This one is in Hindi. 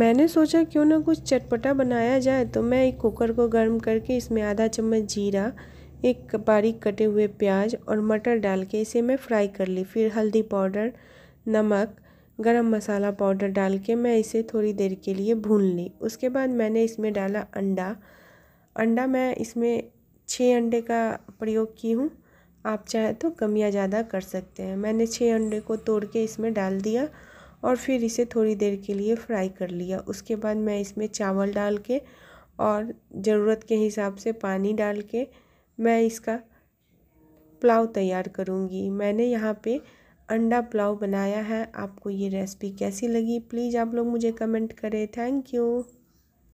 मैंने सोचा क्यों ना कुछ चटपटा बनाया जाए तो मैं एक कुकर को गर्म करके इसमें आधा चम्मच जीरा एक बारीक कटे हुए प्याज और मटर डाल के इसे मैं फ्राई कर ली फिर हल्दी पाउडर नमक गरम मसाला पाउडर डाल के मैं इसे थोड़ी देर के लिए भून ली उसके बाद मैंने इसमें डाला अंडा अंडा मैं इसमें छः अंडे का प्रयोग की हूँ आप चाहे तो कम या ज़्यादा कर सकते हैं मैंने छः अंडे को तोड़ के इसमें डाल दिया और फिर इसे थोड़ी देर के लिए फ्राई कर लिया उसके बाद मैं इसमें चावल डाल के और ज़रूरत के हिसाब से पानी डाल के मैं इसका पुलाव तैयार करूँगी मैंने यहाँ पे अंडा पुलाव बनाया है आपको ये रेसिपी कैसी लगी प्लीज़ आप लोग मुझे कमेंट करें थैंक यू